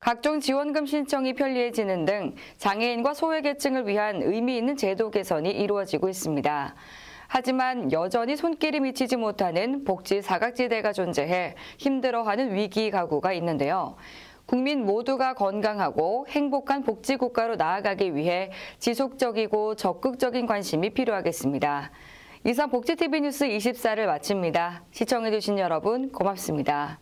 각종 지원금 신청이 편리해지는 등 장애인과 소외계층을 위한 의미 있는 제도 개선이 이루어지고 있습니다. 하지만 여전히 손길이 미치지 못하는 복지 사각지대가 존재해 힘들어하는 위기 가구가 있는데요. 국민 모두가 건강하고 행복한 복지국가로 나아가기 위해 지속적이고 적극적인 관심이 필요하겠습니다. 이상 복지TV 뉴스 24를 마칩니다. 시청해주신 여러분 고맙습니다.